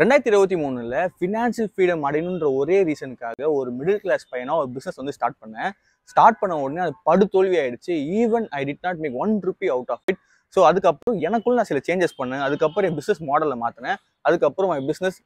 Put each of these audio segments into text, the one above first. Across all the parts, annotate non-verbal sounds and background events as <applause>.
ரெண்டாயிரத்தி இருபத்தி மூணுல ஃபினான்ஷியல் ஃப்ரீடம் அடையணுன்ற ஒரே ரீசனுக்காக ஒரு மிடில் கிளாஸ் பையனாக ஒரு பிஸ்னஸ் வந்து ஸ்டார்ட் பண்ணேன் ஸ்டார்ட் பண்ண உடனே அது படுதோல்வி ஆயிடுச்சு even I did not make one rupee out of it so அதுக்கப்புறம் எனக்குள்ள நான் சில சேஞ்சஸ் பண்ணேன் அதுக்கப்புறம் என் பிஸ்னஸ் மாடலை மாற்றினேன் அதுக்கப்புறம் என் business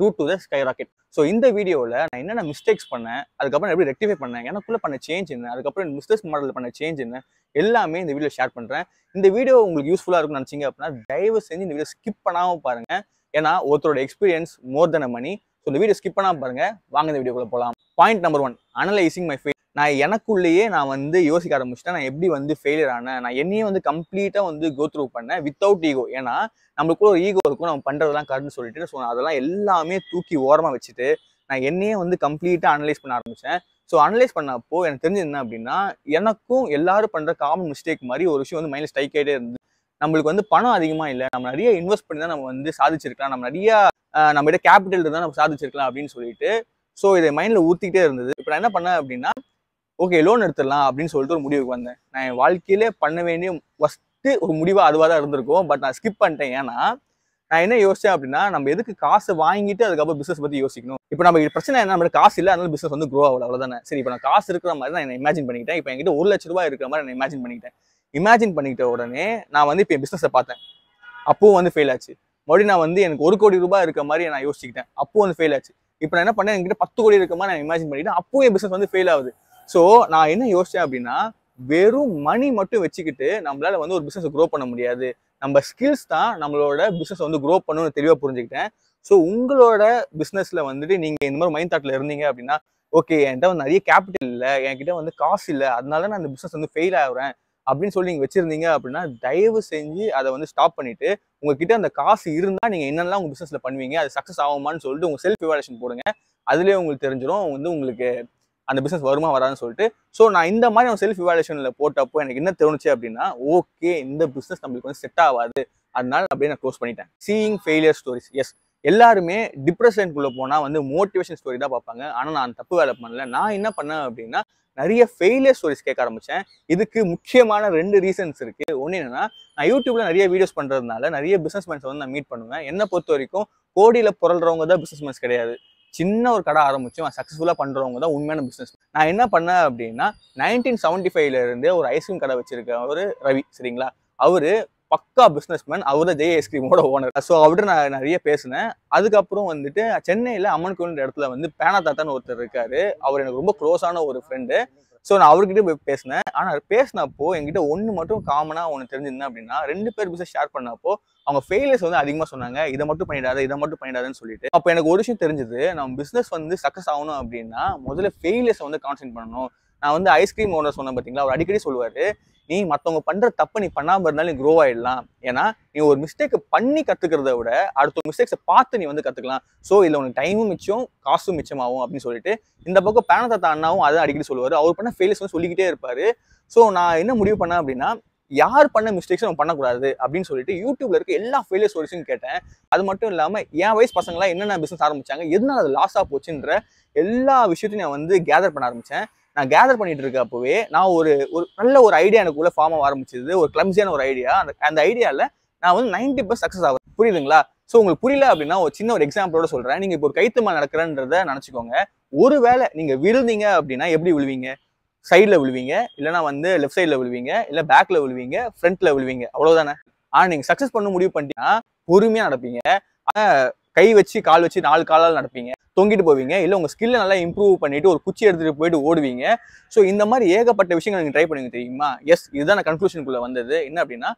root to the sky rocket so இந்த வீடியோவில் நான் என்னென்ன மிஸ்டேக்ஸ் பண்ணேன் அதுக்கப்புறம் எப்படி ரெக்டிஃபை பண்ணேன் எனக்குள்ளே பண்ண சேஞ்ச் என்ன அதுக்கப்புறம் பிஸ்னஸ் மாடலில் பண்ண சேஞ்ச் என்ன எல்லாமே இந்த வீடியோ ஷேர் பண்ணுறேன் இந்த வீடியோ உங்களுக்கு யூஸ்ஃபுல்லாக இருக்கும்னு நினச்சிங்க அப்படின்னா தயவு செஞ்சு இந்த வீடியோ ஸ்கிப் பண்ணாமல் பாருங்கள் ஏன்னா ஒருத்தரோட experience more than money so இந்த வீடியோ ஸ்கிப் பண்ணால் பாருங்கள் வாங்க இந்த வீடியோக்குள்ளே போகலாம் point number one analysing my fail நான் எனக்குள்ளேயே நான் வந்து யோசிக்க ஆரம்பிச்சிட்டேன் நான் எப்படி வந்து ஃபெயிலியர் ஆனேன் நான் என்னையே வந்து கம்ப்ளீட்டாக வந்து கோ த்ரூ பண்ணேன் வித்தவுட் ஈகோ ஏன்னா நம்மளுக்குள்ள ஒரு ஈகோ இருக்கும் நம்ம பண்ணுறதெல்லாம் கருன்னு சொல்லிட்டு ஸோ அதெல்லாம் எல்லாமே தூக்கி ஓரமாக வச்சுட்டு நான் என்னையே வந்து கம்ப்ளீட்டாக அனலைஸ் பண்ண ஆரம்பித்தேன் ஸோ அனலைஸ் பண்ணப்போ எனக்கு தெரிஞ்சது என்ன அப்படின்னா எனக்கும் எல்லாரும் பண்ணுற காமன் மிஸ்டேக் மாதிரி ஒரு விஷயம் வந்து மைண்டில் ஸ்ட்ரைக் ஆகிட்டே இருந்து நம்மளுக்கு வந்து பணம் அதிகமாக இல்லை நம்ம நிறைய இன்வெஸ்ட் பண்ணி தான் நம்ம வந்து சாதிச்சிருக்கலாம் நம்ம நிறைய நம்மகிட்ட கேபிட்டல் இருந்தால் நம்ம சாதிச்சிருக்கலாம் அப்படின்னு சொல்லிட்டு ஸோ இதை மைண்டில் ஊற்றிக்கிட்டே இருந்தது இப்போ நான் என்ன பண்ணேன் அப்படின்னா ஓகே லோன் எடுத்துடலாம் அப்படின்னு சொல்லிட்டு ஒரு முடிவுக்கு வந்தேன் நான் என் வாழ்க்கையிலே பண்ண வேண்டிய ஃபஸ்ட்டு ஒரு முடிவாக அதுவாக தான் இருந்திருக்கும் பட் நான் ஸ்கிப் பண்ணிட்டேன் ஏன்னா நான் என்ன யோசிச்சேன் அப்படின்னா நம்ம எதுக்கு காசு வாங்கிட்டு அதுக்கப்புறம் பிசினஸ் பற்றி யோசிக்கணும் இப்போ நம்ம பிரச்சனை என்ன நம்மளோட காசு இல்லை அதனால பிசினஸ் வந்து க்ரோ ஆகல அவ்வளோதானே சரி இப்போ நான் காசு இருக்கிற மாதிரி நான் இமேஜின் பண்ணிக்கிட்டேன் இப்போ என்கிட்ட ஒரு லட்ச ரூபாய் இருக்கிற மாதிரி நான் இமேஜின் பண்ணிக்கிட்டேன் இமேஜின் பண்ணிக்கிட்ட உடனே நான் வந்து இப்போ என் பிஸ்னஸை பார்த்தேன் அப்பவும் வந்து ஃபெயில் ஆச்சு மறுபடியும் நான் வந்து எனக்கு ஒரு கோடி ரூபாய் இருக்க மாதிரி நான் யோசிச்சுக்கிட்டேன் அப்பவும் வந்து ஃபெயில் ஆச்சு இப்போ நான் என்ன பண்ணேன் என்கிட்ட பத்து கோடி இருக்க மாதிரி நான் இமேஜின் பண்ணிட்டேன் அப்பவும் என் பிஸ்னஸ் வந்து ஃபெயில் ஆகுது ஸோ நான் என்ன யோசிச்சேன் அப்படின்னா வெறும் மணி மட்டும் வச்சுக்கிட்டு நம்மளால வந்து ஒரு பிஸ்னஸ் க்ரோ பண்ண முடியாது நம்ம ஸ்கில்ஸ் தான் நம்மளோட பிஸ்னஸ் வந்து க்ரோ பண்ணணும்னு தெளிவாக புரிஞ்சுக்கிட்டேன் ஸோ உங்களோட பிஸ்னஸில் வந்துட்டு நீங்கள் இந்த மாதிரி மைண்ட் தாட்டில் இருந்தீங்க அப்படின்னா ஓகே என்கிட்ட வந்து நிறைய கேபிட்டல் இல்லை என்கிட்ட வந்து காசு இல்லை அதனால நான் இந்த பிஸ்னஸ் வந்து ஃபெயில் ஆகுறேன் அப்படின்னு சொல்லி நீங்கள் வச்சுருந்தீங்க அப்படின்னா தயவு செஞ்சு அதை வந்து ஸ்டாப் பண்ணிவிட்டு உங்ககிட்ட அந்த காசு இருந்தால் நீங்கள் என்னென்னலாம் உங்கள் பிஸ்னஸில் பண்ணுவீங்க அது சக்ஸஸ் ஆகுமான்னு சொல்லிட்டு உங்கள் செல்ஃப் இவாலேஷன் போடுங்க அதுலேயே உங்களுக்கு தெரிஞ்சிடும் வந்து உங்களுக்கு அந்த பிஸ்னஸ் வருமா வராதுன்னு சொல்லிட்டு ஸோ நான் இந்த மாதிரி செல்ஃப் இவாலுவேஷனில் போட்டப்போ எனக்கு என்ன தோணுச்சு அப்படின்னா ஓகே இந்த பிஸ்னஸ் நம்மளுக்கு வந்து செட் ஆகாது அதனால அப்படியே நான் க்ளோஸ் பண்ணிட்டேன் சீயிங் ஃபெயிலியர் ஸ்டோரிஸ் எஸ் எல்லாருமே டிப்ரெஷனுக்குள்ளே போனால் வந்து மோட்டிவேஷன் ஸ்டோரி தான் பார்ப்பாங்க ஆனால் நான் தப்பு வேலை பண்ணல நான் என்ன பண்ணேன் அப்படின்னா நிறைய ஃபெயிலியர் ஸ்டோரிஸ் கேட்க ஆரம்பித்தேன் இதுக்கு முக்கியமான ரெண்டு ரீசன்ஸ் இருக்குது ஒன்று என்னென்னா நான் யூடியூப்பில் நிறைய வீடியோஸ் பண்ணுறதுனால நிறைய பிஸ்னஸ் வந்து நான் மீட் பண்ணுவேன் என்னை பொறுத்த வரைக்கும் கோடியில் புரள்றவங்க தான் பிஸ்னஸ் மேன்ஸ் கிடையாது சின்ன ஒரு கடை ஆரம்பிச்சு சக்ஸஸ்ஃபுல்லாக பண்ணுறவங்க தான் உண்மையான பிஸ்னஸ் நான் என்ன பண்ணேன் அப்படின்னா நைன்டீன் செவன்ட்டி ஃபைவ்லேருந்து ஒரு ஐஸ்கிரீம் கடை வச்சிருக்க ஒரு ரவி சரிங்களா அவர் பக்கா பிஸ்னஸ் மேன் அவர் தான் ஜெய ஐஸ்கிரீமோட ஓனர் ஸோ அவர்கிட்ட நான் நிறைய பேசினேன் அதுக்கப்புறம் வந்துட்டு சென்னையில் அம்மன் கோயில் இடத்துல வந்து பேனா தாத்தான்னு ஒருத்தர் இருக்காரு அவர் எனக்கு ரொம்ப க்ளோஸான ஒரு ஃப்ரெண்டு ஸோ நான் அவர்கிட்ட போய் பேசினேன் ஆனால் பேசினப்போ என்கிட்ட ஒன்று மட்டும் காமனாக ஒன்று தெரிஞ்சிருந்தேன் அப்படின்னா ரெண்டு பேர் பிஸ்னஸ் ஷேர் பண்ணப்போ அவங்க ஃபெயிலியர்ஸ் வந்து அதிகமாக சொன்னாங்க இதை மட்டும் பண்ணிடாத இதை மட்டும் பண்ணிடாதுன்னு சொல்லிட்டு அப்போ எனக்கு ஒரு விஷயம் தெரிஞ்சது நம்ம பிஸ்னஸ் வந்து சக்ஸஸ் ஆகணும் அப்படின்னா முதல்ல ஃபெயிலியர்ஸை வந்து கான்சென்ட் பண்ணணும் நான் வந்து ஐஸ்கிரீம் ஓனர் சொன்னேன் பார்த்தீங்களா அவர் அடிக்கடி சொல்லுவார் நீ மற்றவங்க பண்ற தப்பு நீ பண்ணாமல் இருந்தாலும் நீ க்ரோ ஆயிடலாம் ஏன்னா நீ ஒரு மிஸ்டேக் பண்ணி கத்துக்கிறத விட அடுத்த மிஸ்டேக்ஸை பார்த்து நீ வந்து கத்துக்கலாம் ஸோ இதில் உனக்கு டைமும் மிச்சம் காசும் மிச்சமாகும் அப்படின்னு சொல்லிட்டு இந்த பக்கம் தாத்தா அண்ணாவும் அதை அடிக்கடி சொல்லுவார் அவர் பண்ண ஃபெயிலியர்ஸ் வந்து சொல்லிக்கிட்டே இருப்பாரு ஸோ நான் என்ன முடிவு பண்ணேன் அப்படின்னா யார் பண்ண மிஸ்டேக்ஸ் நம்ம பண்ணக்கூடாது அப்படின்னு சொல்லிட்டு யூடியூப்ல இருக்க எல்லா ஃபெயிலியர் ஸ்டோரிஸும் கேட்டேன் அது மட்டும் இல்லாமல் என் வயசு பசங்களாம் என்னென்ன பிசினஸ் ஆரம்பிச்சாங்க எதுனால அது லாஸாக போச்சுன்ற எல்லா விஷயத்தையும் நான் வந்து கேதர் பண்ண ஆரம்பித்தேன் நான் கேதர் பண்ணிட்டு இருக்கப்பவே நான் ஒரு ஒரு நல்ல ஒரு ஐடியா எனக்குள்ள ஃபார்ம் ஆக ஆரம்பிச்சது ஒரு கிளம்சியான ஒரு ஐடியா அந்த அந்த ஐடியாவில் நான் வந்து நைன்டி பர்சன்ட் சக்ஸஸ் ஆகும் புரியுதுங்களா ஸோ உங்களுக்கு புரியல அப்படின்னா ஒரு சின்ன ஒரு எக்ஸாம்பிளோட சொல்கிறேன் நீங்கள் இப்போ ஒரு கைத்துமா நடக்கிறன்றத நினச்சிக்கோங்க ஒரு வேளை நீங்கள் விழுந்தீங்க அப்படின்னா எப்படி விழுவீங்க சைடில் விழுவீங்க இல்லைனா வந்து லெஃப்ட் சைடில் விழுவீங்க இல்லை பேக்கில் விழுவீங்க ஃப்ரண்ட்டில் விழுவீங்க அவ்வளோதானே ஆனால் நீங்கள் சக்ஸஸ் பண்ண முடிவு பண்ணிட்டீங்கன்னா பொறுமையாக நடப்பீங்க கை வச்சு கால் வச்சு நாலு காலால் நடப்பீங்க தொங்கிட்டு போவீங்க இல்லை உங்கள் ஸ்கில்ல நல்லா இம்ப்ரூவ் பண்ணிட்டு ஒரு குச்சி எடுத்துகிட்டு போயிட்டு ஓடுவீங்க ஸோ இந்த மாதிரி ஏகப்பட்ட விஷயங்கள் நீங்கள் ட்ரை பண்ணுங்க தெரியுமா எஸ் இதுதான் நான் கன்க்ளூஷனுக்குள்ளே வந்தது என்ன அப்படின்னா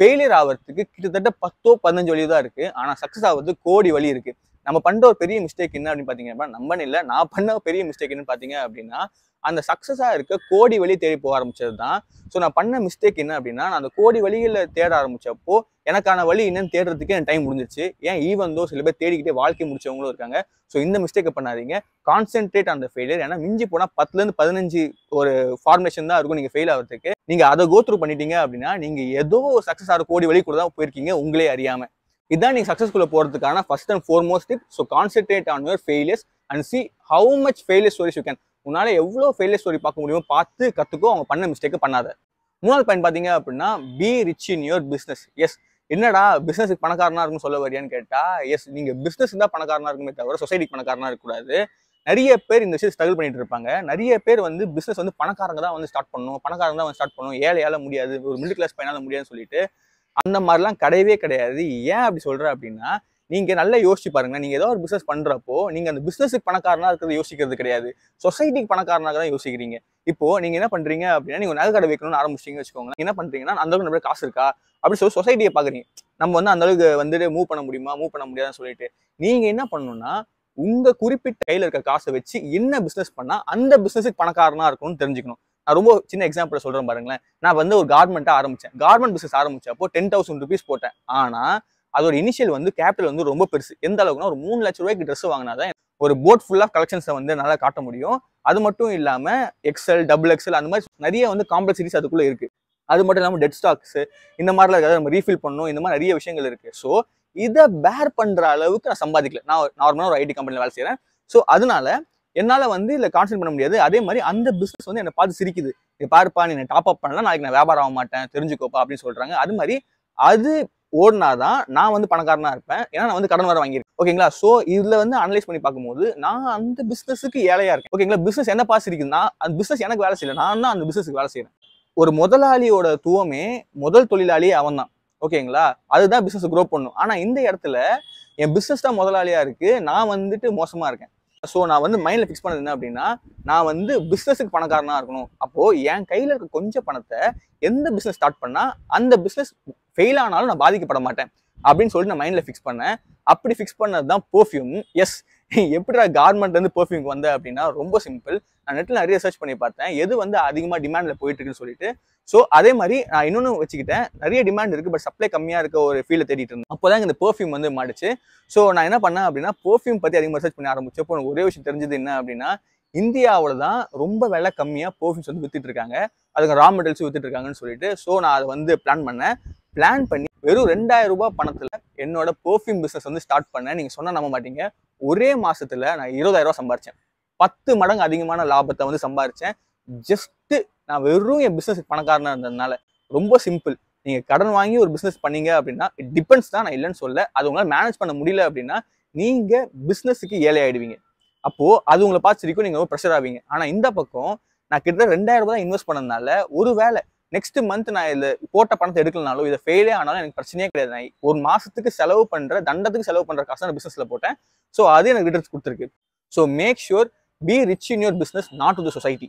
ஃபெயிலியர் ஆகிறதுக்கு கிட்டத்தட்ட பத்தோ பதினஞ்சு வழி தான் இருக்குது ஆனால் சக்ஸஸ் ஆகிறது கோடி வழி இருக்குது நம்ம பண்ணுற ஒரு பெரிய மிஸ்டேக் என்ன அப்படின்னு பார்த்தீங்கன்னா நம்ம இல்லை நான் பண்ண பெரிய மிஸ்டேக் என்னன்னு பார்த்தீங்க அப்படின்னா அந்த சக்ஸஸாக இருக்க கோடி வழி தேடி போக ஆரம்பிச்சது தான் ஸோ நான் பண்ண மிஸ்டேக் என்ன அப்படின்னா நான் அந்த கோடி வழியில் தேட ஆரம்பிச்சப்போ எனக்கான வழி என்னன்னு தேடுறதுக்கு எனக்கு டைம் முடிஞ்சிச்சு ஏன் தோ சில பேர் தேடிக்கிட்டே வாழ்க்கை முடிச்சவங்களும் இருக்காங்க ஸோ இந்த மிஸ்டேக்கை பண்ணாதீங்க கான்சென்ட்ரேட் அந்த ஃபெயிலியர் ஏன்னா மிஞ்சி போனால் பத்துலேருந்து பதினஞ்சு ஒரு ஃபார்மேஷன் தான் இருக்கும் நீங்கள் ஃபெயில் ஆகிறதுக்கு நீங்கள் அதை கோத்ரூ பண்ணிட்டீங்க அப்படின்னா நீங்கள் ஏதோ சக்ஸஸ் ஆகிற கோடி வழி கூட தான் போயிருக்கீங்க உங்களே அறியாமல் இதான் நீங்கள் சக்ஸஸ்ஃபுல்லாக போகிறதுக்கான first and foremost tip so concentrate on your failures and see how much failure stories you can உன்னால் எவ்வளோ ஃபெயிலியர் ஸ்டோரி பார்க்க முடியுமோ பார்த்து கற்றுக்கோ அவங்க பண்ண மிஸ்டேக் பண்ணாத மூணாவது பயன் பார்த்தீங்க அப்படின்னா be rich in your business yes என்னடா பிஸ்னஸுக்கு பணக்காரனாக இருக்கும் சொல்ல வரியான்னு கேட்டால் எஸ் நீங்கள் பிஸ்னஸ் தான் பணக்காரனாக இருக்குமே தவிர சொசைட்டிக்கு பணக்காரனாக இருக்கக்கூடாது நிறைய பேர் இந்த விஷயத்தை ஸ்ட்ரகிள் பண்ணிட்டு இருப்பாங்க நிறைய பேர் வந்து பிஸ்னஸ் வந்து பணக்காரங்க தான் வந்து ஸ்டார்ட் பண்ணணும் பணக்காரங்க தான் வந்து ஸ்டார்ட் பண்ணணும் ஏழையால முடியாது ஒரு மிடில் கிளாஸ் பையனால் முடியாதுன்னு சொல்லிட்டு அந்த மாதிரிலாம் கிடையவே கிடையாது ஏன் அப்படி சொல்கிற அப்படின்னா நீங்கள் நல்லா யோசிச்சு பாருங்க நீங்கள் ஏதோ ஒரு பிஸ்னஸ் பண்ணுறப்போ நீங்கள் அந்த பிஸ்னஸுக்கு பணக்காரனாக இருக்கிறது யோசிக்கிறது கிடையாது சொசைட்டிக்கு பணக்காரனாக தான் யோசிக்கிறீங்க இப்போ நீங்கள் என்ன பண்ணுறீங்க அப்படின்னா நீங்கள் நகை கடை வைக்கணும்னு ஆரம்பிச்சிங்கன்னு வச்சுக்கோங்களேன் என்ன பண்ணுறீங்கன்னா அந்த அளவுக்கு காசு இருக்கா அப்படி சொல்லி சொசைட்டியை பார்க்குறீங்க நம்ம வந்து அந்த அளவுக்கு வந்துட்டு மூவ் பண்ண முடியுமா மூவ் பண்ண முடியாதுன்னு சொல்லிட்டு நீங்கள் என்ன பண்ணணும்னா உங்கள் குறிப்பிட்ட கையில் இருக்க காசை வச்சு என்ன பிஸ்னஸ் பண்ணால் அந்த பிஸ்னஸுக்கு பணக்காரனாக இருக்கணும்னு தெரிஞ்சுக்கணும் நான் ரொம்ப சின்ன எக்ஸாம்பிள் சொல்கிறேன் பாருங்களேன் நான் வந்து ஒரு கார்மெண்ட்டாக ஆரம்பித்தேன் கார்மெண்ட் பிஸ்னஸ் ஆரம்பிச்சப்போ டென் தௌசண்ட் ருபீஸ் போட்டேன் ஆனால் அதோட இனிஷியல் வந்து கேபிட்டல் வந்து ரொம்ப பெருசு எந்த அளவுக்குனா ஒரு மூணு லட்ச ரூபாய்க்கு ட்ரெஸ் வாங்கினா தான் ஒரு போட் ஃபுல்லாக கலெக்ஷன்ஸை வந்து நல்லா காட்ட முடியும் அது மட்டும் இல்லாமல் எக்ஸல் டபுள் எக்ஸல் அந்த மாதிரி நிறைய வந்து காம்ப்ளெக்சிட்டிஸ் அதுக்குள்ளே இருக்குது அது மட்டும் இல்லாமல் டெட் ஸ்டாக்ஸ் இந்த மாதிரிலாம் நம்ம ரீஃபில் பண்ணணும் இந்த மாதிரி நிறைய விஷயங்கள் இருக்குது ஸோ இதை பேர் பண்ணுற அளவுக்கு நான் சம்பாதிக்கல நான் நார்மலாக ஒரு ஐடி கம்பெனியில் வேலை செய்கிறேன் ஸோ அதனால என்னால் வந்து இதில் கான்சென்ட் பண்ண முடியாது அதே மாதிரி அந்த பிஸ்னஸ் வந்து என்னை பார்த்து சிரிக்குது இது பாருப்பா நீ டாப் அப் பண்ணலாம் நாளைக்கு நான் வியாபாரம் ஆக மாட்டேன் தெரிஞ்சுக்கோப்பா அப்படின்னு சொல்கிறாங்க அது மாதிரி அது ஓடினாதான் நான் வந்து பணக்காரனாக இருப்பேன் ஏன்னா நான் வந்து கடன் வர வாங்கியிருக்கேன் ஓகேங்களா ஸோ இதில் வந்து அனலைஸ் பண்ணி பார்க்கும்போது நான் அந்த பிஸ்னஸுக்கு ஏழையாக இருக்கேன் ஓகேங்களா பிஸ்னஸ் என்ன பாஸ் இருக்குதுன்னா அந்த பிஸ்னஸ் எனக்கு வேலை செய்யலை நான் தான் அந்த பிஸ்னஸுக்கு வேலை செய்கிறேன் ஒரு முதலாளியோட துவமே முதல் தொழிலாளியே அவன் தான் ஓகேங்களா அதுதான் பிஸ்னஸ் குரோ பண்ணும் ஆனால் இந்த இடத்துல என் பிஸ்னஸ் தான் முதலாளியாக இருக்குது நான் வந்துட்டு மோசமாக இருக்கேன் ஸோ நான் வந்து மைண்டில் ஃபிக்ஸ் பண்ணது என்ன அப்படின்னா நான் வந்து பிஸ்னஸுக்கு பணக்காரனாக இருக்கணும் அப்போது என் கையில் இருக்க கொஞ்சம் பணத்தை எந்த பிஸ்னஸ் ஸ்டார்ட் பண்ணால் அந்த பிஸ்னஸ் ஃபெயில் ஆனாலும் நான் பாதிக்கப்பட மாட்டேன் அப்படின்னு சொல்லிட்டு நான் மைண்டில் ஃபிக்ஸ் பண்ணேன் அப்படி ஃபிக்ஸ் பண்ணது தான் பர்ஃப்யூம் எஸ் எப்படிடா கார்மெண்ட்லேருந்து பெர்ஃபியூம் வந்த அப்படின்னா ரொம்ப சிம்பிள் நான் நெட்டில் நிறைய சர்ச் பண்ணி பார்த்தேன் எது வந்து அதிகமாக டிமாண்டில் போயிட்டுருக்குன்னு சொல்லிட்டு ஸோ அதே மாதிரி நான் இன்னொன்று வச்சுக்கிட்டேன் நிறைய டிமாண்ட் இருக்குது பட் சப்ளை கம்மியாக இருக்க ஒரு ஃபீல்டை தேடிட்டு இருந்தேன் அப்போ தான் இந்த பெர்ஃப்யூம் வந்து மாடிச்சு ஸோ நான் என்ன பண்ணேன் அப்படின்னா பெர்ஃப்யூம் பற்றி அதிகமாக சர்ச் பண்ண ஆரம்பிச்சப்போ எனக்கு ஒரே விஷயம் தெரிஞ்சது என்ன அப்படின்னா இந்தியாவில் தான் ரொம்ப விலை கம்மியாக பெர்ஃப்யூம்ஸ் வந்து வித்துட்டு இருக்காங்க அதுக்கு ரா மெட்டல்ஸ் வித்துட்டு இருக்காங்கன்னு சொல்லிட்டு ஸோ நான் அதை வந்து பிளான் பண்ணேன் பிளான் பண்ணி வெறும் ரெண்டாயிரம் ரூபாய் பணத்தில் என்னோட பெர்ஃபியூம் பிஸ்னஸ் வந்து ஸ்டார்ட் பண்ணேன் நீங்கள் சொன்ன நம்ப மாட்டீங்க ஒரே மாசத்துல நான் இருபதாயிரம் ரூபாய் சம்பாரிச்சேன் பத்து மடங்கு அதிகமான லாபத்தை வந்து சம்பாரிச்சேன் ஜஸ்ட்டு நான் வெறும் என் பிசினஸ் பணக்காரனாக இருந்ததுனால ரொம்ப சிம்பிள் நீங்கள் கடன் வாங்கி ஒரு பிஸ்னஸ் பண்ணீங்க அப்படின்னா இட் டிபெண்ட்ஸ் தான் நான் இல்லைன்னு சொல்ல அது உங்களால் மேனேஜ் பண்ண முடியல அப்படின்னா நீங்கள் பிஸ்னஸுக்கு ஏழை ஆயிடுவீங்க அப்போது அது உங்களை பார்த்து சிரிக்கும் நீங்கள் ரொம்ப ப்ரெஷர் ஆவீங்க ஆனால் இந்த பக்கம் நான் கிட்டத்தட்ட ரெண்டாயிரம் ரூபாய் இன்வெஸ்ட் பண்ணதுனால ஒரு வேலை நெக்ஸ்ட் மந்த் நான் இதில் போட்ட பணத்தை எடுக்கலனாலும் இதை ஃபெயிலே ஆனாலும் எனக்கு பிரச்சனையே கிடையாது நான் ஒரு மாதத்துக்கு செலவு பண்ணுற தண்டத்துக்கு செலவு பண்ணுற காசு நான் பிஸ்னஸில் போட்டேன் ஸோ அது எனக்கு ரிட்டர்ஸ் கொடுத்துருக்கு so make sure be rich in your business not to the society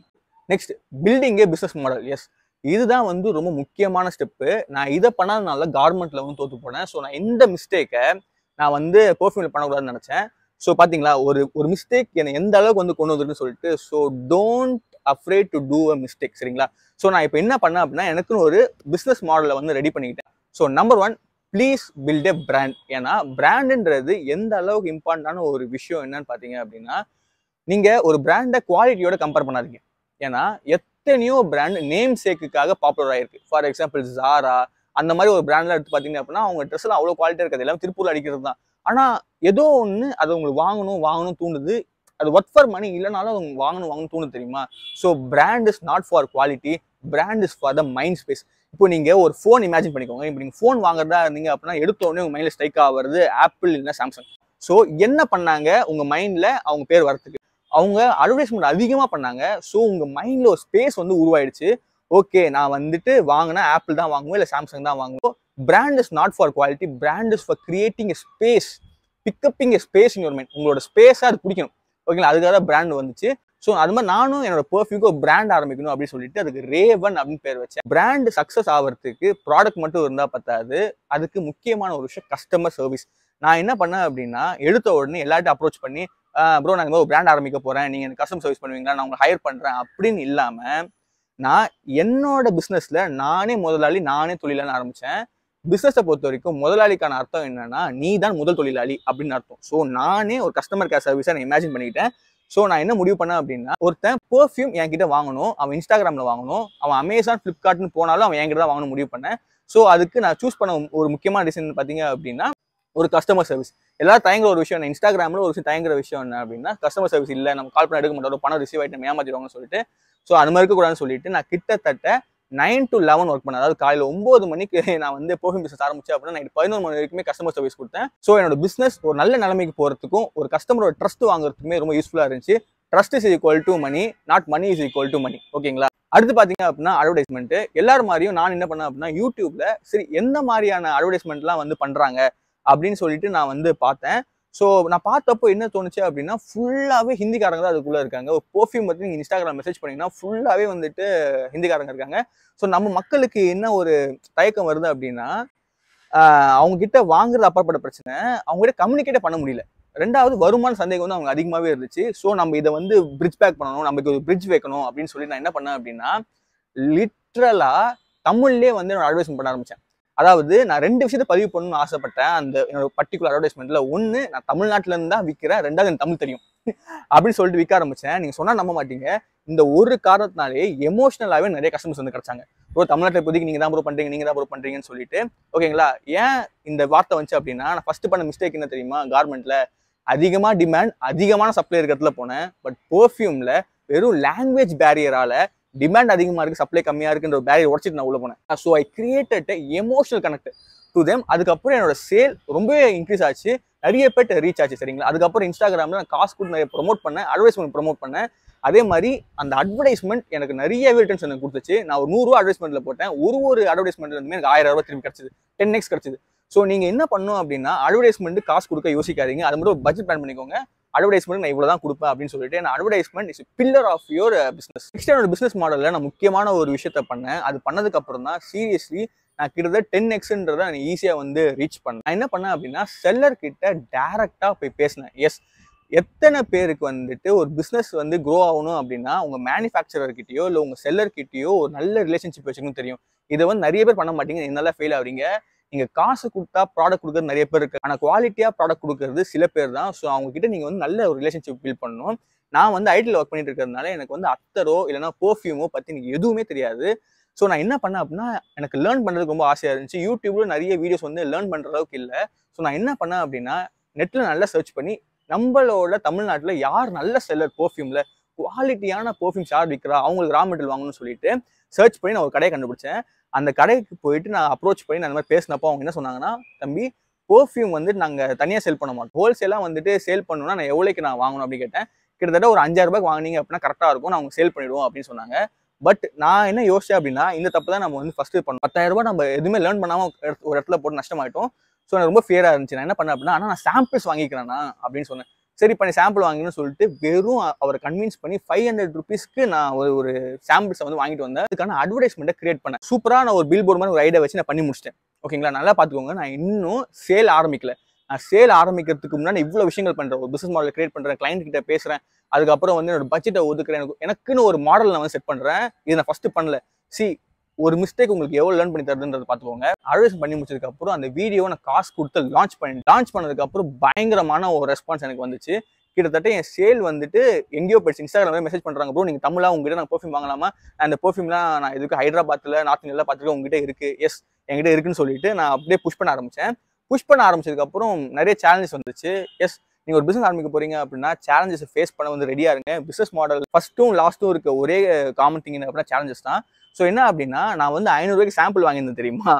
next building a business model yes இதுதான் வந்து ரொம்ப முக்கியமான ஸ்டெப்பு நான் இதை பண்ணாதனால கவர்மெண்ட்ல வந்து தோற்று போனேன் ஸோ நான் இந்த மிஸ்டேக்கை நான் வந்து பர்ஃப்யூமில் பண்ணக்கூடாதுன்னு நினச்சேன் ஸோ பார்த்தீங்களா ஒரு ஒரு மிஸ்டேக் என்னை எந்த அளவுக்கு வந்து கொண்டு வந்துருன்னு சொல்லிட்டு so don't afraid to do a mistake சரிங்களா ஸோ நான் இப்போ என்ன பண்ணேன் அப்படின்னா எனக்குன்னு ஒரு பிஸ்னஸ் மாடலை வந்து ரெடி பண்ணிக்கிட்டேன் so number one please build a brand ஏன்னா பிராண்டுன்றது எந்த அளவுக்கு இம்பார்ட்டண்டான ஒரு விஷயம் என்னன்னு பார்த்தீங்க அப்படின்னா நீங்கள் ஒரு பிராண்டை குவாலிட்டியோட கம்பேர் பண்ணாதீங்க ஏன்னா எத்தனையோ பிராண்ட் நேம் சேக்குக்காக பாப்புலர் ஆகிருக்கு ஃபார் எக்ஸாம்பிள் ஜாரா அந்த மாதிரி ஒரு பிராண்டில் எடுத்து பார்த்தீங்க அப்படின்னா அவங்க ட்ரெஸ்லாம் அவ்வளோ குவாலிட்டியாக இருக்கிறது எல்லாம் திருப்பூர் அடிக்கிறது தான் ஆனால் ஏதோ ஒன்று அதை உங்களுக்கு வாங்கணும் வாங்கணும் தூண்டுது அது ஒர்க் ஃபார் மணி இல்லைனாலும் அவங்க வாங்கணும் வாங்கணும் தோணும் தெரியுமா so brand is not for quality brand is for the mind space இப்போ நீங்கள் ஒரு ஃபோன் இமேஜின் பண்ணிக்கோங்க இப்போ நீங்கள் ஃபோன் வாங்குறதா இருந்தீங்க அப்படின்னா எடுத்தோடனே உங்கள் மைண்டில் ஸ்ட்ரைக் ஆகிறது ஆப்பிள் இல்லைன்னா சாம்சங் ஸோ என்ன பண்ணாங்க உங்கள் மைண்டில் அவங்க பேர் வரத்துக்கு அவங்க அட்வர்டைஸ்மெண்ட் அதிகமாக பண்ணாங்க ஸோ உங்கள் மைண்டில் ஒரு ஸ்பேஸ் வந்து உருவாயிடுச்சு ஓகே நான் வந்துட்டு வாங்கினா ஆப்பிள் தான் வாங்குவோம் இல்லை சாம்சங் தான் வாங்குவோம் brand is not for quality brand is for creating space picking space in your mind உங்களோட ஸ்பேஸாக அது பிடிக்கணும் ஓகேங்களா அதுக்காக தான் பிராண்ட் வந்துச்சு ஸோ அது மாதிரி நானும் என்னோட பர்ஃப்யூம்க்கு ஒரு பிராண்ட் ஆரம்பிக்கணும் அப்படின்னு சொல்லிட்டு அதுக்கு ரேவன் அப்படின்னு பேர் வச்சேன் பிராண்ட் சக்ஸஸ் ஆகிறதுக்கு ப்ராடக்ட் மட்டும் இருந்தால் பத்தாது அதுக்கு முக்கியமான ஒரு விஷயம் கஸ்டமர் சர்வீஸ் நான் என்ன பண்ணேன் அப்படின்னா எடுத்த உடனே எல்லார்ட்டும் அப்ரோச் பண்ணி ப்ரோ நாங்கள் ஒரு பிராண்ட் ஆரம்பிக்க போகிறேன் நீங்கள் எனக்கு கஸ்டமர் சர்வீஸ் பண்ணுவீங்களா நான் உங்களை ஹையர் பண்ணுறேன் அப்படின்னு இல்லாமல் நான் என்னோட பிஸ்னஸில் நானே முதலாளி நானே தொழிலான ஆரம்பித்தேன் பிஸ்னஸை பொறுத்த வரைக்கும் முதலாளிக்கான அர்த்தம் என்னன்னா நீ தான் முதல் தொழிலாளி அப்படின்னு அர்த்தம் ஸோ நானே ஒரு கஸ்டமர் கேர் சர்வீஸை நான் இமேஜின் பண்ணிக்கிட்டேன் ஸோ நான் என்ன முடிவு பண்ணேன் அப்படின்னா ஒருத்தன் பெர்ஃப்யூம் என்கிட்ட வாங்கணும் அவன் இன்ஸ்டாகிராமில் வாங்கணும் அவன் அமேசான் ஃப்ளிப்கார்ட்னு போனாலும் அவன் என்கிட்ட தான் வாங்கணும் முடிவு பண்ணேன் ஸோ அதுக்கு நான் சூஸ் பண்ண ஒரு முக்கியமான டிசைன் பார்த்தீங்க அப்படின்னா ஒரு கஸ்டமர் சர்வீஸ் எல்லாரும் தயங்குற ஒரு விஷயம் என்ன இன்ஸ்டாகிராமில் ஒரு விஷயம் தயங்குற விஷயம் என்ன அப்படின்னா கஸ்டமர் சர்வீஸ் இல்லை நம்ம கால் பண்ண எடுக்க மாட்டோம் பணம் ரிசீவ் ஆகிட்டு ஏமாற்றிடுவாங்கன்னு சொல்லிட்டு ஸோ அது மாதிரி இருக்கக்கூடாதுன்னு சொல்லிட்டு நான் கிட்டத்தட்ட நைன் டு லெவன் ஒர்க் பண்ண அதாவது காலையில் ஒன்பது மணிக்கு <laughs> நான் வந்து போகும் பிஸ்னஸ் ஆரம்பிச்சேன் அப்படின்னா நைட் பதினோரு மணி வரைக்குமே கஸ்டமர் சர்வீஸ் கொடுத்தேன் ஸோ என்னோட பிஸ்னஸ் ஒரு நல்ல நிலைமைக்கு போகிறதுக்கும் ஒரு கஸ்டமரோட ட்ரஸ்ட் வாங்குறதுக்குமே ரொம்ப யூஸ்ஃபுல்லாக இருந்துச்சு trust is equal to money not money is equal to money ஓகேங்களா அடுத்து பார்த்தீங்க அப்படின்னா அட்வர்டைஸ்மெண்ட் எல்லாரும் மாதிரியும் நான் என்ன பண்ணேன் அப்படின்னா யூடியூப்ல சரி எந்த மாதிரியான அட்வர்டைஸ்மெண்ட்லாம் வந்து பண்ணுறாங்க அப்படின்னு சொல்லிட்டு நான் வந்து பார்த்தேன் ஸோ நான் பார்த்தப்போ என்ன தோணுச்சு அப்படின்னா ஃபுல்லாகவே ஹிந்திக்காரங்க தான் அதுக்குள்ளே இருக்காங்க ஒரு பர்ஃப்யூம் பற்றி நீங்கள் இன்ஸ்டாகிராம் மெசேஜ் பண்ணிங்கன்னா ஃபுல்லாகவே வந்துட்டு ஹிந்திக்காரங்க இருக்காங்க ஸோ நம்ம மக்களுக்கு என்ன ஒரு தயக்கம் வருது அப்படின்னா அவங்ககிட்ட வாங்குறது அப்பாற்பட்ட பிரச்சனை அவங்ககிட்ட கம்யூனிகேட்டே பண்ண முடியல ரெண்டாவது வருமான சந்தேகம் வந்து அவங்க அதிகமாகவே இருந்துச்சு ஸோ நம்ம இதை வந்து பிரிட்ஜ் பேக் பண்ணணும் நமக்கு ஒரு பிரிட்ஜ் வைக்கணும் அப்படின்னு சொல்லி நான் என்ன பண்ணேன் அப்படின்னா லிட்ரலாக தமிழ்லேயே வந்து நான் அட்வைஸ் பண்ண ஆரம்பித்தேன் அதாவது நான் ரெண்டு விஷயத்தை பதிவு பண்ணணும்னு ஆசைப்பட்டேன் அந்த என்னோட பர்டிகுலர் அட்வர்டைஸ்மெண்ட்ல ஒன்று நான் தமிழ்நாட்டுல இருந்தா தான் விற்கிறேன் ரெண்டாவது எனக்கு தமிழ் தெரியும் அப்படின்னு சொல்லிட்டு விற்க ஆரம்பிச்சேன் நீங்க சொன்னா நம்ப மாட்டீங்க இந்த ஒரு காரணத்தினாலே எமோஷனலாவே நிறைய கஸ்டமர்ஸ் வந்து கிடைச்சாங்க ப்ரோ தமிழ்நாட்டில் புதிக்கு நீங்கள் தான் ப்ரோ பண்ணுறீங்க நீங்கள் தான் ப்ரோ பண்ணுறீங்கன்னு சொல்லிட்டு ஓகேங்களா ஏன் இந்த வார்த்தை வந்துச்சு அப்படின்னா நான் ஃபர்ஸ்ட் பண்ண மிஸ்டேக் என்ன தெரியுமா கார்மெண்ட்ல அதிகமாக டிமாண்ட் அதிகமான சப்ளை இருக்கிறதுல போனேன் பட் பர்ஃப்யூமில் வெறும் லாங்குவேஜ் பேரியரால் டிமாண்ட் அதிகமாக இருக்குது சப்ளை கம்மியாக இருக்குன்ற ஒரு பேரியர் உடச்சிட்டு நான் உள்ள போனேன் so I created emotional connect to them அதுக்கப்புறம் என்னோட சேல் ரொம்பவே இன்க்ரீஸ் ஆச்சு நிறைய பேர்ட்ட ரீச் ஆச்சு சரிங்களா அதுக்கப்புறம் இன்ஸ்டாகிராமில் நான் காசு கொடுத்து நிறைய ப்ரொமோட் பண்ணேன் அட்வர்டைஸ்மெண்ட் ப்ரொமோட் பண்ணேன் அதே மாதிரி அந்த அட்வர்டைஸ்மெண்ட் எனக்கு நிறைய ரிட்டர்ன்ஸ் எனக்கு கொடுத்துச்சு நான் ஒரு நூறுரூவா அட்வர்டைஸ்மெண்ட்டில் போட்டேன் ஒரு ஒரு இருந்து எனக்கு ஆயிரம் ரூபாய் திரும்பி கிடச்சிது டென் எக்ஸ் கிடச்சிது ஸோ நீங்கள் என்ன பண்ணணும் அப்படின்னா அட்வர்டைஸ்மெண்ட்டு காசு கொடுக்க யோசிக்காதீங்க அது மட்டும் ஒரு பட்ஜெட் பிளான் பண்ணிக்கோங்க அட்வர்டைஸ்மெண்ட் நான் இவ்வளோ தான் கொடுப்பேன் அப்படின்னு சொல்லிட்டு நான் advertisement is pillar of your business next என்னோட பிஸ்னஸ் மாடலில் நான் முக்கியமான ஒரு விஷயத்த பண்ணேன் அது பண்ணதுக்கப்புறம் தான் சீரியஸ்லி நான் கிட்டத்தட்ட டென் எக்ஸ்ன்றதை நான் ஈஸியாக வந்து ரீச் பண்ணேன் நான் என்ன பண்ணேன் அப்படின்னா செல்லர் கிட்ட டேரெக்டாக போய் பேசினேன் எஸ் எத்தனை பேருக்கு வந்துட்டு ஒரு பிஸ்னஸ் வந்து க்ரோ ஆகணும் அப்படின்னா உங்கள் மேனுஃபேக்சரர்கிட்டயோ இல்லை உங்கள் செல்லர்கிட்டயோ ஒரு நல்ல ரிலேஷன்ஷிப் வச்சுக்கணும் தெரியும் இதை வந்து நிறைய பேர் பண்ண மாட்டீங்க என்னால் ஃபெயில் ஆகுறீங்க நீங்கள் காசு கொடுத்தா ப்ராடக்ட் கொடுக்குறது நிறைய பேர் இருக்குது ஆனால் குவாலிட்டியாக ப்ராடக்ட் கொடுக்குறது சில பேர் தான் ஸோ அவங்ககிட்ட நீங்கள் வந்து நல்ல ஒரு ரிலேஷன்ஷிப் பில் பண்ணணும் நான் வந்து ஐடியில் ஒர்க் பண்ணிட்டு இருக்கிறதுனால எனக்கு வந்து அத்தரோ இல்லைன்னா பர்ஃப்யூமோ பற்றி எனக்கு எதுவுமே தெரியாது ஸோ நான் என்ன பண்ணேன் அப்படின்னா எனக்கு லேர்ன் பண்ணுறதுக்கு ரொம்ப ஆசையாக இருந்துச்சு யூடியூப்ல நிறைய வீடியோஸ் வந்து லேர்ன் பண்ணுற அளவுக்கு இல்லை ஸோ நான் என்ன பண்ணேன் அப்படின்னா நெட்டில் நல்லா சர்ச் பண்ணி நம்மளோட தமிழ்நாட்டில் யார் நல்ல செல்லர் பர்ஃப்யூமில் குவாலிட்டியான பர்ஃப்யூம்ஸ் யார் விற்கிறா அவங்களுக்கு ரா மெட்டீரியல் வாங்கணும்னு சொல்லிட்டு சர்ச் பண்ணி நான் ஒரு கடையை கண்டுபிடிச்சேன் அந்த கடைக்கு போயிட்டு நான் அப்ரோச் பண்ணி நான் அந்த மாதிரி பேசினப்போ அவங்க என்ன சொன்னாங்கன்னா தம்பி பர்ஃப்யூம் வந்து நாங்கள் தனியாக சேல் பண்ண மாட்டோம் ஹோல்சேலாக வந்துட்டு சேல் பண்ணணும்னா நான் எவ்வளோக்கு நான் வாங்கணும் அப்படின்னு கேட்டேன் கிட்டத்தட்ட ஒரு அஞ்சாயிரம் ரூபாய்க்கு வாங்கினீங்க அப்படின்னா கரெக்டாக இருக்கும் நான் அவங்க சேல் பண்ணிவிடுவோம் அப்படின்னு சொன்னாங்க பட் நான் என்ன யோசிச்சேன் அப்படின்னா இந்த தப்பு தான் நம்ம வந்து ஃபஸ்ட்டு பண்ணோம் பத்தாயிரம் ரூபாய் நம்ம எதுவுமே லேர்ன் பண்ணாமல் ஒரு இடத்துல போட்டு நஷ்டமாயிட்டோம் ஸோ நான் ரொம்ப ஃபியராக இருந்துச்சு நான் என்ன பண்ணேன் அப்படின்னா ஆனால் நான் சாம்பிள்ஸ் வாங்கிக்கிறேன்னா அப்படின்னு சொன்னேன் சரி பண்ணி சாம்பிள் வாங்கினு சொல்லிட்டு வெறும் அவரை கன்வின்ஸ் பண்ணி ஃபைவ் ஹண்ட்ரட் ருபீஸ்க்கு நான் ஒரு ஒரு சாம்பிள்ஸை வந்து வாங்கிட்டு வந்தேன் அதுக்கான அட்வர்டைஸ்மெண்ட்டை கிரியேட் பண்ணேன் சூப்பராக நான் ஒரு பில் போர்டு மாதிரி ஒரு ஐடியா வச்சு நான் பண்ணி முடிச்சிட்டேன் ஓகேங்களா நல்லா பார்த்துக்கோங்க நான் இன்னும் சேல் ஆரம்பிக்கல நான் சேல் ஆரம்பிக்கிறதுக்கு முன்னாடி இவ்வளோ விஷயங்கள் பண்ணுறேன் ஒரு பிஸ்னஸ் மாடல் கிரியேட் பண்ணுறேன் கிளைண்ட் கிட்ட பேசுகிறேன் அதுக்கப்புறம் வந்து என்னோட பட்ஜெட்டை ஒதுக்குறேன் எனக்கு எனக்குன்னு ஒரு மாடல் நான் வந்து செட் பண்ணுறேன் இது நான் ஃபஸ்ட்டு பண்ணல சி ஒரு மிஸ்டேக் உங்களுக்கு எவ்வளோ லேர்ன் பண்ணி தருதுன்றதை பார்த்துக்கோங்க அட்வைஸ் பண்ணி முடிச்சதுக்கப்புறம் அந்த வீடியோவை நான் காசு கொடுத்து லான்ச் பண்ணி லான்ச் பண்ணதுக்கப்புறம் பயங்கரமான ஒரு ரெஸ்பான்ஸ் எனக்கு வந்துச்சு கிட்டத்தட்ட என் சேல் வந்துட்டு எங்கேயோ போயிடுச்சு இன்ஸ்டாகிராம் மெசேஜ் பண்ணுறாங்க ப்ரோ நீங்கள் தமிழா உங்ககிட்ட நான் பெர்ஃபியூம் வாங்கலாமா அந்த பர்ஃப்யூம்லாம் நான் இதுக்கு ஹைதராபாத்தில் நார்த் இந்தியாவில் பார்த்துட்டு உங்ககிட்ட இருக்குது எஸ் என்கிட்ட இருக்குன்னு சொல்லிட்டு நான் அப்படியே புஷ் பண்ண ஆரம்பித்தேன் புஷ் பண்ண ஆரம்பிச்சதுக்கப்புறம் நிறைய சேலஞ்சஸ் வந்துச்சு எஸ் நீங்கள் ஒரு பிஸ்னஸ் ஆரம்பிக்க போறீங்க அப்படின்னா சேலஞ்சஸ் ஃபேஸ் பண்ண வந்து ரெடியாக இருங்க பிஸ்னஸ் மாடல் ஃபஸ்ட்டும் லாஸ்ட்டும் இருக்க ஒரே காமன் திங் என்ன அப்படின்னா சேலஞ்சஸ் தான் ஸோ என்ன அப்படின்னா நான் வந்து ஐநூறுரூவாய்க்கு சாம்பிள் வாங்கியிருந்தேன் தெரியுமா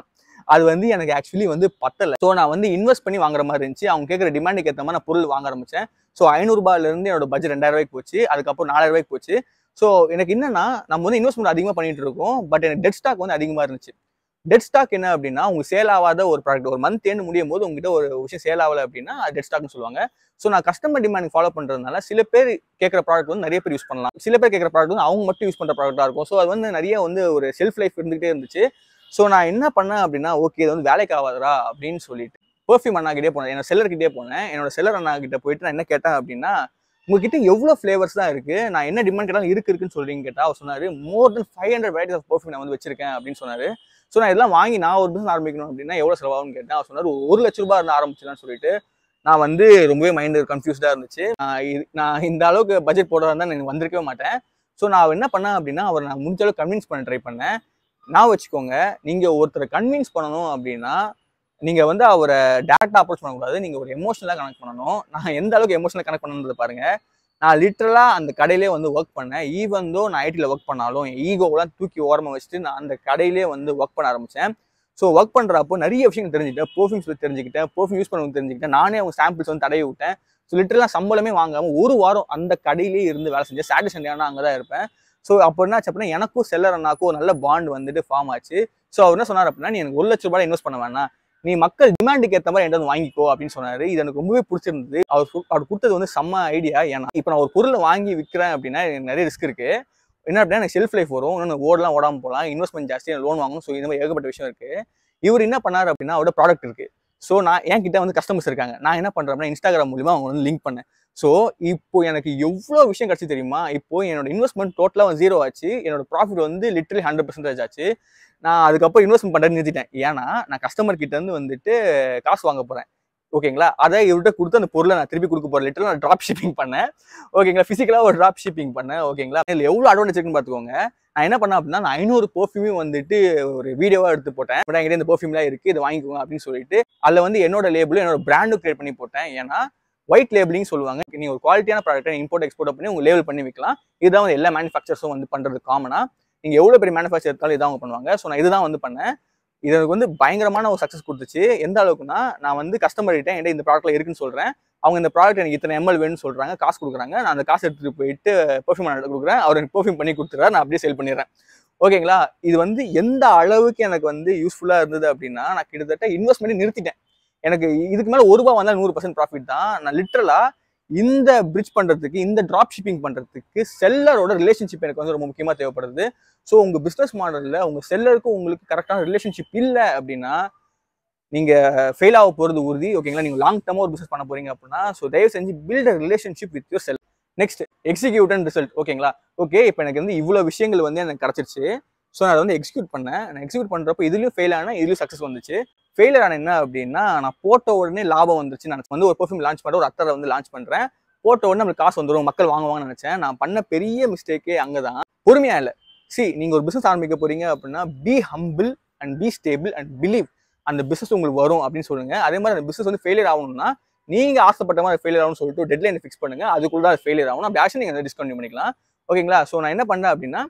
அது வந்து எனக்கு ஆக்சுவலி வந்து பத்தலை ஸோ நான் வந்து இன்வெஸ்ட் பண்ணி வாங்குற மாதிரி இருந்துச்சு அவங்க கேட்குற டிமாண்டுக்கு ஏற்ற மாதிரி நான் பொருள் வாங்க ஆரம்பித்தேன் ஸோ ஐநூறுரூபாலேருந்து என்னோட பட்ஜெட் ரெண்டாயிரம் ரூபாய்க்கு போச்சு அதுக்கப்புறம் நாலாயிரம் ரூபாய்க்கு போச்சு ஸோ எனக்கு என்னன்னா நம்ம வந்து இன்வெஸ்ட்மெண்ட் அதிகமாக பண்ணிட்டு இருக்கோம் பட் எனக்கு டெட் ஸ்டாக் வந்து அதிகமாக இருந்துச்சு டெட் ஸ்டாக் என்ன அப்படின்னா உங்க சேல் ஆகாத ஒரு ப்ராடக்ட் ஒரு மந்த் ஏன்னு முடியும் போது உங்ககிட்ட ஒரு விஷயம் சேல் ஆகலை அப்படின்னா அது டெட் ஸ்டாக்னு சொல்லுவாங்க ஸோ நான் கஸ்டமர் டிமாண்ட் ஃபாலோ பண்ணுறதுனால சில பேர் கேட்குற ப்ராடக்ட் வந்து நிறைய பேர் யூஸ் பண்ணலாம் சில பேர் கேட்குற ப்ராடக்ட் வந்து அவங்க மட்டும் யூஸ் பண்ணுற ப்ராடக்டா இருக்கும் ஸோ அது வந்து நிறைய வந்து ஒரு செல்ஃப் லைஃப் இருந்துகிட்டே இருந்துச்சு ஸோ நான் என்ன பண்ணேன் அப்படின்னா ஓகே இது வந்து வேலைக்கு ஆகாதரா அப்படின்னு சொல்லிட்டு அண்ணா அண்ணாக்கிட்டே போனேன் என்னோட செல்லர்கிட்டே போனேன் என்னோட செல்லர் அண்ணா கிட்ட போயிட்டு நான் என்ன கேட்டேன் அப்படின்னா உங்ககிட்ட எவ்வளோ ஃப்ளேவர்ஸ் தான் இருக்குது நான் என்ன டிமாண்ட் கேட்டாலும் இருக்கு இருக்குன்னு சொல்கிறீங்க கேட்டால் அவர் சொன்னார் more than five hundred varieties of perfume நான் வந்து வச்சிருக்கேன் அப்படின்னு சொன்னார் ஸோ நான் இதெல்லாம் வாங்கி நான் ஒரு பிஸ்னஸ் ஆரம்பிக்கணும் அப்படின்னா எவ்வளோ செலவாகும்னு கேட்டேன் அவர் சொன்னார் ஒரு லட்ச ரூபா இருந்து ஆரம்பிச்சலான்னு சொல்லிட்டு நான் வந்து ரொம்பவே மைண்டு கன்ஃபியூஸ்டாக இருந்துச்சு நான் இந்த அளவுக்கு பட்ஜெட் போடுறதா இருந்தால் எனக்கு வந்திருக்கவே மாட்டேன் ஸோ நான் என்ன பண்ணேன் அப்படின்னா அவர் நான் முடிஞ்ச அளவுக்கு கன்வின்ஸ் பண்ண ட்ரை பண்ணேன் நான் வச்சுக்கோங்க நீங்கள் ஒருத்தரை கன்வின்ஸ் பண்ணணும் அப்படின்னா நீங்கள் வந்து அவரை டேரக்டாக அப்ரோச் பண்ணக்கூடாது நீங்கள் ஒரு எமோஷனலாக கனெக்ட் பண்ணணும் நான் எந்த அளவுக்கு எமோஷனலாக கனெக்ட் பண்ணணுன்றது பாருங்கள் நான் லிட்ரலாக அந்த கடையிலே வந்து ஒர்க் பண்ணேன் ஈவன் தோ நான் ஐடியில் ஒர்க் பண்ணாலும் ஈகோவெலாம் தூக்கி ஓரமாக வச்சுட்டு நான் அந்த கடையிலே வந்து ஒர்க் பண்ண ஆரம்பித்தேன் ஸோ ஒர்க் பண்ணுறப்போ நிறைய விஷயம் தெரிஞ்சுக்கிட்டேன் பர்ஃப்யூம்ஸ் பற்றி தெரிஞ்சுக்கிட்டேன் பர்ஃப்யூம் யூஸ் பண்ண தெரிஞ்சுக்கிட்டேன் நானே அவங்க சாம்பிள்ஸ் வந்து தடவி விட்டேன் ஸோ லிட்டரலாக சம்பளமே வாங்காமல் ஒரு வாரம் அந்த கடையிலே இருந்து வேலை செஞ்சேன் சாட்டர்டே ஆனால் அங்கே தான் இருப்பேன் ஸோ அப்போ என்ன ஆச்சு அப்படின்னா எனக்கும் செல்லர் அண்ணாக்கும் ஒரு நல்ல பாண்ட் வந்துட்டு ஃபார்ம் ஆச்சு ஸோ அவர் என்ன சொன்னார் அப்படின்னா நீ எனக்கு ஒரு லட்ச ரூபாய் இன்வெஸ்ட் பண்ண வேணா நீ மக்கள் டிமாண்டுக்கு ஏற்ற மாதிரி என்ன வாங்கிக்கோ அப்படின்னு சொன்னாரு இது எனக்கு ரொம்பவே பிடிச்சிருந்தது அவர் அவர் கொடுத்தது வந்து செம்ம ஐடியா ஏன்னா இப்போ நான் ஒரு பொருளை வாங்கி விற்கிறேன் அப்படின்னா எனக்கு நிறைய ரிஸ்க் இருக்கு என்ன அப்படின்னா எனக்கு செல்ஃப் லைஃப் வரும் இன்னொன்று ஓடலாம் ஓடாமல் போகலாம் இன்வெஸ்ட்மெண்ட் ஜாஸ்தி லோன் வாங்கணும் ஸோ இந்த மாதிரி ஏகப்பட்ட விஷயம் இருக்கு இவர் என்ன பண்ணார் அப்படின்னா அவரோட ப்ராடக்ட் இருக்கு ஸோ நான் என்கிட்ட வந்து கஸ்டமர்ஸ் இருக்காங்க நான் என்ன பண்ணுறேன் அப்படின்னா இன்ஸ்டாகிராம் மூலியமாக அவங்க வந்து லிங்க் பண்ணேன் ஸோ இப்போ எனக்கு எவ்வளோ விஷயம் கிடச்சி தெரியுமா இப்போ என்னோட இன்வெஸ்ட்மெண்ட் டோட்டலாக ஜீரோ ஆச்சு என்னோட ப்ராஃபிட் வந்து லிட்டரலி ஹண்ட்ரட் பர்சன்டேஜ் ஆச்சு நான் அதுக்கப்புறம் இன்வெஸ்ட்மெண்ட் பண்ணுறது நிறுத்திட்டேன் ஏன்னா நான் கஸ்டமர் கிட்டேருந்து வந்துட்டு காசு வாங்க போகிறேன் ஓகேங்களா அதை இவர்கிட்ட கொடுத்து அந்த பொருளை நான் திருப்பி கொடுக்க போகிறேன் லிட்டரலாக நான் ட்ராப் ஷிப்பிங் பண்ணேன் ஓகேங்களா ஃபிசிக்கலாக ஒரு ட்ராப் ஷிப்பிங் பண்ணேன் ஓகேங்களா இதில் எவ்வளோ அட்வான்டேஜ் இருக்குன்னு பார்த்துக்கோங்க நான் என்ன பண்ணேன் அப்படின்னா நான் ஐநூறு பர்ஃப்யூமையும் வந்துட்டு ஒரு வீடியோவாக எடுத்து போட்டேன் என்கிட்ட இந்த பர்ஃப்யூம்லாம் இருக்குது இதை வாங்கிக்கோங்க அப்படின்னு சொல்லிட்டு அதில் வந்து என்னோட லேபிள் என்னோட பிராண்டும் கிரியேட் பண்ணி போட்டேன் ஏன்னா ஒயிட் லேபிளிங் சொல்லுவாங்க நீங்கள் ஒரு குவாலிட்டியான ப்ராடக்ட்டை இம்போர்ட் எக்ஸ்போர்ட் பண்ணி உங்கள் லேபிள் பண்ணி வைக்கலாம் இதுதான் வந்து எல்லா மேனுஃபேக்சர்ஸும் வந்து பண்ணுறது காமனாக நீங்கள் எவ்வளோ பெரிய மேனுஃபேக்சர் எடுத்தாலும் இதான் பண்ணுவாங்க ஸோ நான் இதுதான் வந்து பண்ணேன் இது எனக்கு வந்து பயங்கரமான ஒரு சக்ஸஸ் கொடுத்துச்சு எந்த அளவுக்குன்னா நான் வந்து கஸ்டமர்கிட்ட என்கிட்ட இந்த ப்ராடக்ட்ல இருக்குன்னு சொல்கிறேன் அவங்க இந்த ப்ராடக்ட் எனக்கு இத்தனை எம்எல் வேணும்னு சொல்கிறாங்க காசு கொடுக்குறாங்க நான் அந்த காசு எடுத்துகிட்டு போயிட்டு பெர்ஃபியூம் நான் கொடுக்குறேன் அவர் எனக்கு பெர்ஃபியூம் பண்ணி கொடுத்துறாரு நான் அப்படியே சேல் பண்ணிடுறேன் ஓகேங்களா இது வந்து எந்த அளவுக்கு எனக்கு வந்து யூஸ்ஃபுல்லாக இருந்தது அப்படின்னா நான் கிட்டத்தட்ட இன்வெஸ்ட்மெண்ட்டே நிறுத்திட்டேன் எனக்கு இதுக்கு மேலே ஒரு ரூபா வந்தால் நூறு பர்சன்ட் ப்ராஃபிட் தான் நான் லிட்ரலாக இந்த பிரிட்ஜ் பண்ணுறதுக்கு இந்த ட்ராப் ஷிப்பிங் பண்ணுறதுக்கு செல்லரோட ரிலேஷன்ஷிப் எனக்கு வந்து ரொம்ப முக்கியமாக தேவைப்படுது ஸோ உங்கள் பிஸ்னஸ் மாடலில் உங்கள் செல்லருக்கும் உங்களுக்கு கரெக்டான ரிலேஷன்ஷிப் இல்லை அப்படின்னா நீங்கள் ஃபெயில் ஆக போகிறது உறுதி ஓகேங்களா நீங்கள் லாங் டேர்மாக ஒரு பிஸ்னஸ் பண்ண போகிறீங்க அப்படின்னா ஸோ தயவு செஞ்சு build a relationship with your sell next execute and result ஓகேங்களா ஓகே இப்போ எனக்கு வந்து இவ்வளோ விஷயங்கள் வந்து எனக்கு கிடச்சிருச்சு ஸோ நான் அதை வந்து எக்ஸிக்யூட் பண்ணேன் நான் எக்ஸிக்யூட் பண்ணுறப்போ இதுலையும் ஃபெயில் ஆனால் இதுலையும் சக்ஸஸ் வந்துச்சு ஃபெயிலர் ஆன என்ன அப்படின்னா நான் போட்ட உடனே லாபம் வந்துருச்சு நான் வந்து ஒரு பர்ஃபியூம் லான்ச் பண்ணுறேன் ஒரு அத்தரை வந்து லான்ச் பண்ணுறேன் போட்ட உடனே நம்மளுக்கு காசு வந்துடும் மக்கள் வாங்குவாங்கன்னு நினச்சேன் நான் பண்ண பெரிய மிஸ்டேக்கே அங்கே தான் பொறுமையாக இல்லை சி நீங்கள் ஒரு பிஸ்னஸ் ஆரம்பிக்க போகிறீங்க அப்படின்னா be humble and be stable and believe அந்த பிஸ்னஸ் உங்களுக்கு வரும் அப்படின்னு சொல்லுங்கள் அதே மாதிரி அந்த பிஸ்னஸ் வந்து ஃபெயிலியர் ஆகணும்னா நீங்கள் ஆசைப்பட்ட மாதிரி ஃபெயிலியர் ஆகும்னு சொல்லிட்டு டெட்லைன் ஃபிக்ஸ் பண்ணுங்கள் அதுக்குள்ள தான் ஃபெயிலியர் ஆகும் அப்படி ஆக்ஷன் நீங்கள் டிஸ்கண்டியூ பண்ணிக்கலாம் ஓகேங்களா ஸோ நான் என்ன பண்ணேன் அப்படின்னா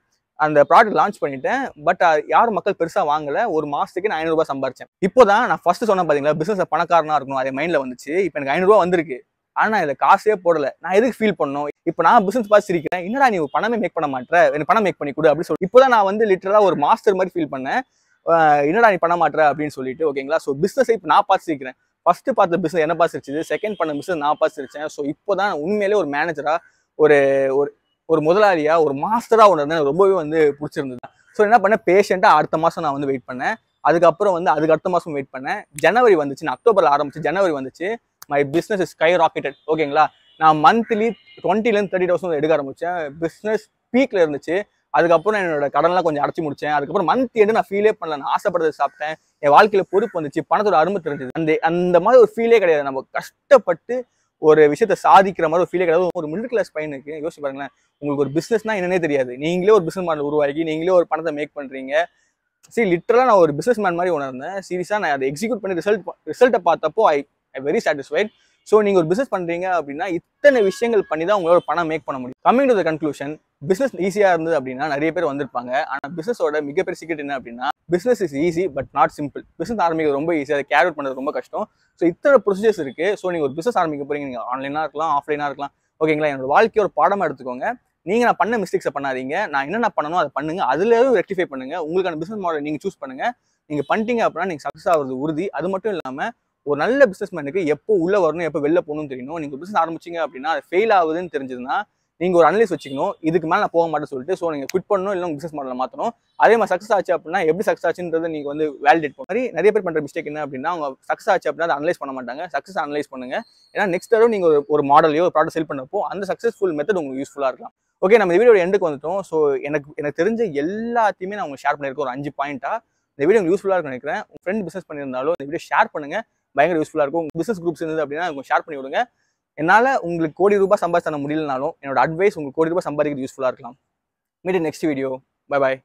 அந்த ப்ராடக்ட் லான்ச் பண்ணிட்டேன் பட் யாரும் மக்கள் பெருசாக வாங்கலை ஒரு மாதத்துக்கு நான் ரூபாய் சம்பாரிச்சேன் இப்போ தான் நான் ஃபஸ்ட்டு சொன்ன பார்த்தீங்களா பிஸ்னஸ் பணக்காரனாக இருக்கணும் அதே மைண்டில் வந்துச்சு இப்போ எனக்கு ஐநூறுரூவா வந்திருக்கு ஆனால் இதை காசே போடலை நான் எதுக்கு ஃபீல் பண்ணணும் இப்போ நான் பிசினஸ் பார்த்து சிரிக்கிறேன் என்னடா நீ பணமே மேக் பண்ண மாட்டேற எனக்கு பணம் மேக் பண்ணி கொடு அப்படின்னு சொல்லி இப்போ தான் நான் வந்து லிட்டரலாக ஒரு மாஸ்டர் மாதிரி ஃபீல் பண்ணேன் என்னடா நீ பண்ண மாட்டேற அப்படின்னு சொல்லிட்டு ஓகேங்களா ஸோ பிஸ்னஸ் இப்போ நான் பார்த்து சிரிக்கிறேன் ஃபஸ்ட்டு பார்த்த பிஸ்னஸ் என்ன பார்த்து சிரிச்சது செகண்ட் பண்ண பிஸ்னஸ் நான் பார்த்து சிரிச்சேன் ஸோ இப்போ தான் உண்மையிலே ஒரு மேனேஜராக ஒரு ஒரு ஒரு முதலாளியா ஒரு மாஸ்டரா ஒன்று எனக்கு ரொம்பவே வந்து பிடிச்சிருந்தது ஸோ என்ன பண்ணேன் பேஷண்டா அடுத்த மாதம் நான் வந்து வெயிட் பண்ணேன் அதுக்கப்புறம் வந்து அதுக்கு அடுத்த மாதம் வெயிட் பண்ணேன் ஜனவரி வந்துச்சு நான் அக்டோபரில் ஆரம்பிச்சு ஜனவரி வந்துச்சு my business is skyrocketed ஓகேங்களா நான் மந்த்லி டுவெண்ட்டிலேருந்து தேர்ட்டி தௌசண்ட் எடுக்க ஆரம்பித்தேன் பிஸ்னஸ் பீக்ல இருந்துச்சு அதுக்கப்புறம் என்னோட கடன்லாம் கொஞ்சம் அடைச்சி முடிச்சேன் அதுக்கப்புறம் மந்த் எண்டு நான் ஃபீலே பண்ணல நான் ஆசைப்படுறது சாப்பிட்டேன் என் வாழ்க்கையில் பொறுப்பு வந்துச்சு பணத்தோட அருமை தெரிஞ்சது அந்த அந்த மாதிரி ஒரு ஃபீலே கிடையாது நம்ம கஷ்டப்பட்டு ஒரு விஷயத்த சாதிக்கிற மாதிரி ஒரு ஃபீலே கிடையாது ஒரு மிடில் கிளாஸ் பையனுக்கு யோசிச்சு பாருங்களேன் உங்களுக்கு ஒரு பிஸ்னஸ்னா என்னன்னே தெரியாது நீங்களே ஒரு பிஸ்னஸ் மாடல் உருவாக்கி நீங்களே ஒரு பணத்தை மேக் பண்ணுறீங்க சரி லிட்டரலாக நான் ஒரு பிஸ்னஸ் மேன் மாதிரி உணர்ந்தேன் சீரியஸாக நான் அதை எக்ஸிக்யூட் பண்ணி ரிசல்ட் ரிசல்ட்டை பார்த்தப்போ I I very satisfied so நீங்கள் ஒரு பிஸ்னஸ் பண்ணுறீங்க அப்படின்னா இத்தனை விஷயங்கள் பண்ணி தான் உங்களோட பணம் மேக் பண்ண முடியும் coming to the conclusion business ஈஸியாக இருந்தது அப்படின்னா நிறைய பேர் வந்திருப்பாங்க ஆனால் பிஸ்னஸோட மிகப்பெரிய சீக்கிரம் என்ன அப்படின்னா business is easy but not simple business ஆரம்பிக்கிறது ரொம்ப ஈஸியாக அதை கேரி பண்ணுறது ரொம்ப கஷ்டம் ஸோ இத்தனை ப்ரொசீஜர்ஸ் இருக்குது ஸோ நீங்கள் ஒரு பிஸ்னஸ் ஆரம்பிக்க போகிறீங்க நீங்கள் ஆன்லைனாக இருக்கலாம் ஆஃப்லைனாக இருக்கலாம் ஓகேங்களா என்னோட வாழ்க்கையோட பாடமாக எடுத்துக்கோங்க நீங்கள் நான் பண்ண மிஸ்டேக்ஸை பண்ணாதீங்க நான் என்னென்ன பண்ணணும் அதை பண்ணுங்க அதுலேயும் ரெக்டிஃபை பண்ணுங்க உங்களுக்கான பிஸ்னஸ் மாடல் நீங்கள் சூஸ் பண்ணுங்க நீங்கள் பண்ணிட்டீங்க அப்படின்னா நீங்கள் சக்ஸஸ் ஆகிறது உறுதி அது மட்டும் இல்லாமல் ஒரு நல்ல பிஸ்னஸ்மேனுக்கு எப்போ உள்ளே வரணும் எப்போ வெளில போகணும்னு தெரியணும் நீங்கள் பிஸ்னஸ் ஆரம்பிச்சிங்க அப்படின்னா அது ஃபெயில் ஆகுதுன்னு தெரிஞ்சதுன்னா நீங்கள் ஒரு அனலைஸ் வச்சுக்கணும் இதுக்கு மேலே நான் போக மாட்டேன் சொல்லிட்டு ஸோ நீங்கள் குட் பண்ணணும் இல்லை பிஸ்னஸ் மாடலில் மாற்றணும் அதே மாதிரி சக்ஸஸ் ஆச்சு அப்படின்னா எப்படி சக்ஸஸ் ஆச்சுன்றது நீங்கள் வந்து வேலிடேட் பண்ண மாதிரி நிறைய பேர் பண்ணுற மிஸ்டேக் என்ன அப்படின்னா அவங்க சக்ஸஸ் ஆச்சு அப்படின்னா அதை அனலைஸ் பண்ண மாட்டாங்க சக்ஸஸ் அனலைஸ் பண்ணுங்க ஏன்னா நெக்ஸ்ட் தடவை நீங்கள் ஒரு ஒரு மாடலையோ ஒரு ப்ராடக்ட் செல் பண்ணப்போ அந்த சக்ஸஸ்ஃபுல் மெத்தட் உங்களுக்கு யூஸ்ஃபுல்லாக இருக்கலாம் ஓகே நம்ம இந்த வீடியோ எண்டுக்கு வந்துட்டோம் ஸோ எனக்கு எனக்கு தெரிஞ்ச எல்லாத்தையுமே நான் உங்களுக்கு ஷேர் பண்ணியிருக்கேன் ஒரு அஞ்சு பாயிண்ட்டாக இந்த வீடியோ யூஸ்ஃபுல்லாக இருக்கும் நினைக்கிறேன் உங்கள் ஃப்ரெண்ட் பிஸ்னஸ் பண்ணியிருந்தாலும் இந்த வீடியோ ஷேர் பண்ணுங்கள் பயங்கர யூஸ்ஃபுல்லாக இருக்கும் உங்கள் பிஸ்னஸ் குரூப்ஸ் இருந்தது அப்படின்னா உங்களுக்கு ஷேர் பண்ணி விடுங்க என்னால் உங்களுக்கு கோடி ரூபாய் சம்பாதிச்சு தர முடியலனாலும் என்னோட அட்வைஸ் உங்களுக்கு கோடி ரூபாய் சம்பாதிக்கிறது யூஸ்ஃபுல்லாக இருக்கலாம் மீட் நெக்ஸ்ட் வீடியோ பை பாய்